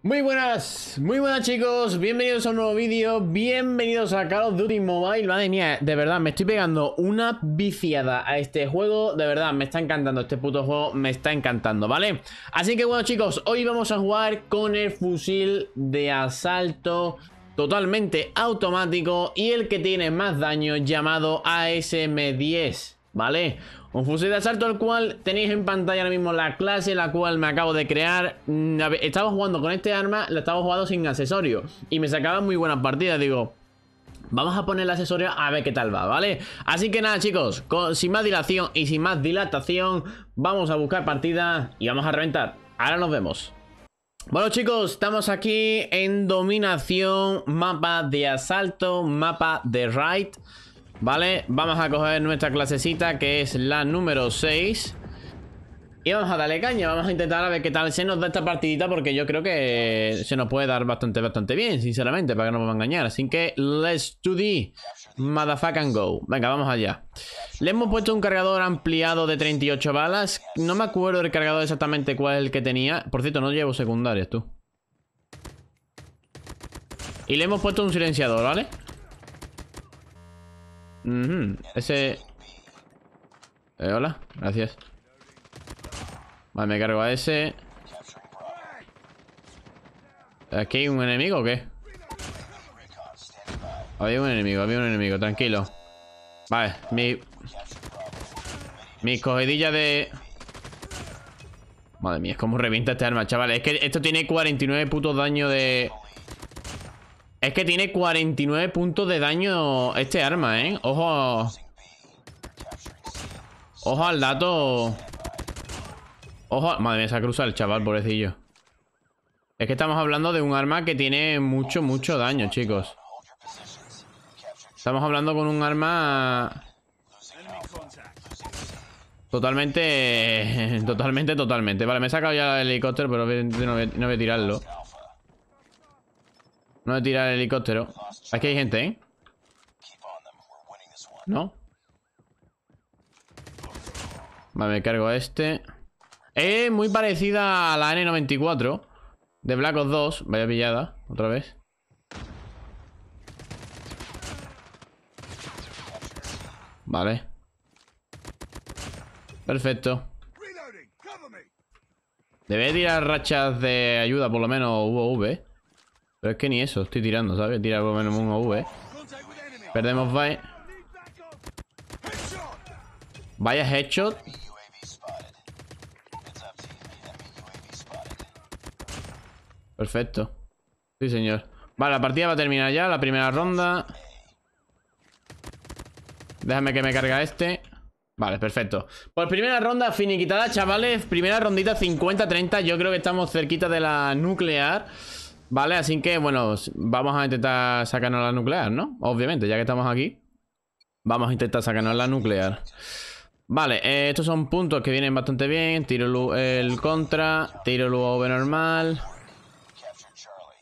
Muy buenas, muy buenas chicos, bienvenidos a un nuevo vídeo, bienvenidos a Call of Duty Mobile Madre mía, de verdad, me estoy pegando una viciada a este juego De verdad, me está encantando este puto juego, me está encantando, ¿vale? Así que bueno chicos, hoy vamos a jugar con el fusil de asalto totalmente automático Y el que tiene más daño llamado ASM-10 ¿Vale? Un fusil de asalto al cual tenéis en pantalla ahora mismo la clase la cual me acabo de crear. Mm, estaba jugando con este arma, la estaba jugando sin accesorio y me sacaba muy buenas partidas, digo... Vamos a poner el accesorio a ver qué tal va, ¿vale? Así que nada, chicos, sin más dilación y sin más dilatación, vamos a buscar partida y vamos a reventar. Ahora nos vemos. Bueno chicos, estamos aquí en dominación, mapa de asalto, mapa de raid. Vale, vamos a coger nuestra clasecita que es la número 6 Y vamos a darle caña, vamos a intentar a ver qué tal se nos da esta partidita Porque yo creo que se nos puede dar bastante, bastante bien, sinceramente, para que no nos van a engañar Así que, let's do the motherfucking go Venga, vamos allá Le hemos puesto un cargador ampliado de 38 balas No me acuerdo el cargador exactamente cuál es el que tenía Por cierto, no llevo secundarias, tú Y le hemos puesto un silenciador, ¿vale? Ese... Eh, hola, gracias. Vale, me cargo a ese. ¿Aquí hay un enemigo o qué? Había un enemigo, había un enemigo, tranquilo. Vale, mi... Mi cogedilla de... Madre mía, es como revienta este arma, chavales. Es que esto tiene 49 putos daño de... Es que tiene 49 puntos de daño este arma, ¿eh? Ojo. Ojo al dato. Ojo. Madre mía, se ha cruzado el chaval, pobrecillo. Es que estamos hablando de un arma que tiene mucho, mucho daño, chicos. Estamos hablando con un arma... Totalmente... Totalmente, totalmente. Vale, me he sacado ya el helicóptero, pero no no voy a tirarlo. No de tirar el helicóptero. Aquí hay gente, ¿eh? ¿No? Vale, me cargo a este. Eh, muy parecida a la N94 de Black Ops 2. Vaya pillada, otra vez. Vale. Perfecto. Debe tirar rachas de ayuda, por lo menos V. Pero es que ni eso, estoy tirando, ¿sabes? Tira por menos un V Perdemos bye. Vaya headshot. Perfecto. Sí, señor. Vale, la partida va a terminar ya, la primera ronda. Déjame que me carga este. Vale, perfecto. Pues primera ronda finiquitada, chavales. Primera rondita 50-30. Yo creo que estamos cerquita de la nuclear. Vale, así que, bueno, vamos a intentar sacarnos la nuclear, ¿no? Obviamente, ya que estamos aquí, vamos a intentar sacarnos la nuclear. Vale, eh, estos son puntos que vienen bastante bien. Tiro el contra, tiro el UAV normal.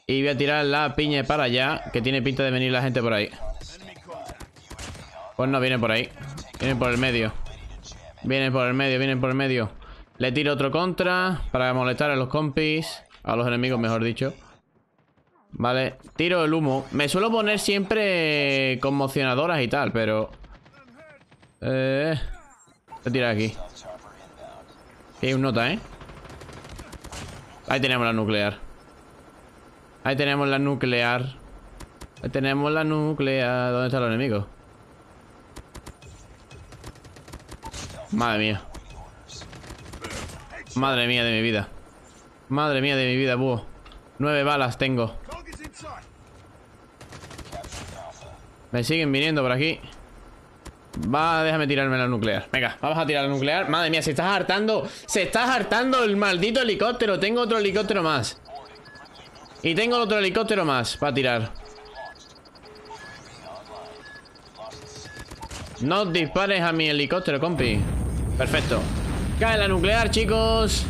Y voy a tirar la piña para allá, que tiene pinta de venir la gente por ahí. Pues no, viene por ahí. viene por el medio. viene por el medio, viene por el medio. Le tiro otro contra para molestar a los compis, a los enemigos, mejor dicho. Vale, tiro el humo. Me suelo poner siempre conmocionadoras y tal, pero... Eh... Voy a tirar aquí. Aquí hay un nota, ¿eh? Ahí tenemos la nuclear. Ahí tenemos la nuclear. Ahí tenemos la nuclear. ¿Dónde están los enemigos? Madre mía. Madre mía de mi vida. Madre mía de mi vida, búho. Nueve balas tengo. Me siguen viniendo por aquí. Va, déjame tirarme la nuclear. Venga, vamos a tirar la nuclear. Madre mía, se está hartando. Se está hartando el maldito helicóptero. Tengo otro helicóptero más. Y tengo otro helicóptero más para tirar. No dispares a mi helicóptero, compi. Perfecto. Cae la nuclear, chicos.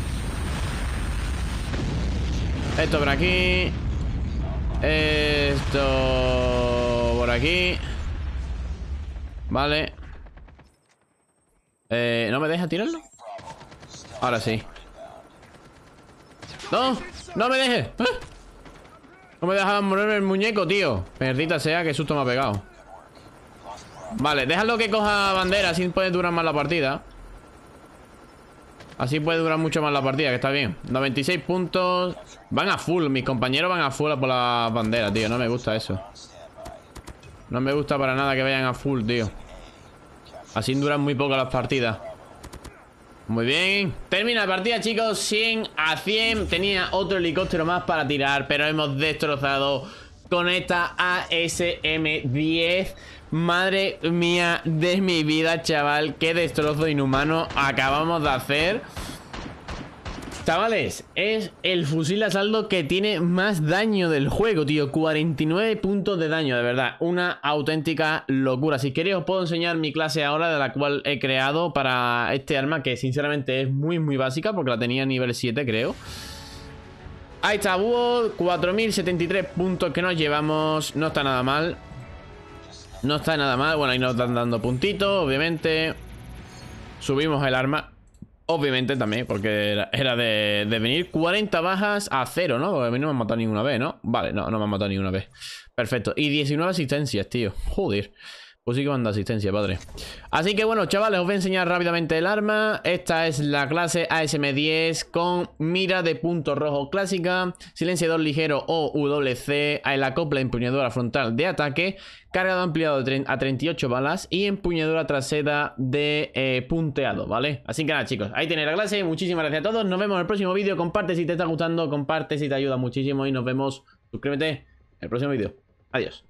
Esto por aquí. Esto aquí. Vale. Eh, ¿No me deja tirarlo? Ahora sí. ¡No! ¡No me dejes! ¡Ah! No me deja morir el muñeco, tío. Perdita sea, que susto me ha pegado. Vale, déjalo que coja bandera, así puede durar más la partida. Así puede durar mucho más la partida, que está bien. 96 puntos. Van a full, mis compañeros van a full por la bandera, tío. No me gusta eso. No me gusta para nada que vayan a full, tío Así duran muy pocas las partidas Muy bien Termina la partida, chicos 100 a 100 Tenía otro helicóptero más para tirar Pero hemos destrozado con esta ASM-10 Madre mía de mi vida, chaval Qué destrozo inhumano acabamos de hacer Chavales, es el fusil a saldo que tiene más daño del juego, tío. 49 puntos de daño, de verdad. Una auténtica locura. Si queréis os puedo enseñar mi clase ahora de la cual he creado para este arma, que sinceramente es muy, muy básica porque la tenía nivel 7, creo. Ahí está, 4073 puntos que nos llevamos. No está nada mal. No está nada mal. Bueno, ahí nos están dando puntitos, obviamente. Subimos el arma. Obviamente también, porque era, de, de, venir 40 bajas a cero, ¿no? Porque a mí no me han matado ninguna vez, ¿no? Vale, no, no me han matado ninguna vez. Perfecto. Y 19 asistencias, tío. Joder. Pues sí que manda asistencia, padre. Así que bueno, chavales, os voy a enseñar rápidamente el arma. Esta es la clase ASM-10 con mira de punto rojo clásica, silenciador ligero o WC, la copla empuñadura frontal de ataque, cargado ampliado a 38 balas y empuñadura trasera de eh, punteado, ¿vale? Así que nada, chicos, ahí tenéis la clase. Muchísimas gracias a todos. Nos vemos en el próximo vídeo. Comparte si te está gustando, comparte si te ayuda muchísimo y nos vemos. Suscríbete en el próximo vídeo. Adiós.